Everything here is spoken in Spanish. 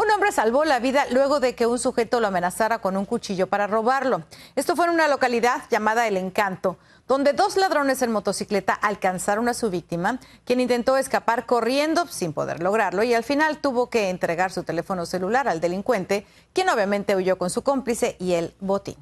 Un hombre salvó la vida luego de que un sujeto lo amenazara con un cuchillo para robarlo. Esto fue en una localidad llamada El Encanto, donde dos ladrones en motocicleta alcanzaron a su víctima, quien intentó escapar corriendo sin poder lograrlo y al final tuvo que entregar su teléfono celular al delincuente, quien obviamente huyó con su cómplice y el botín.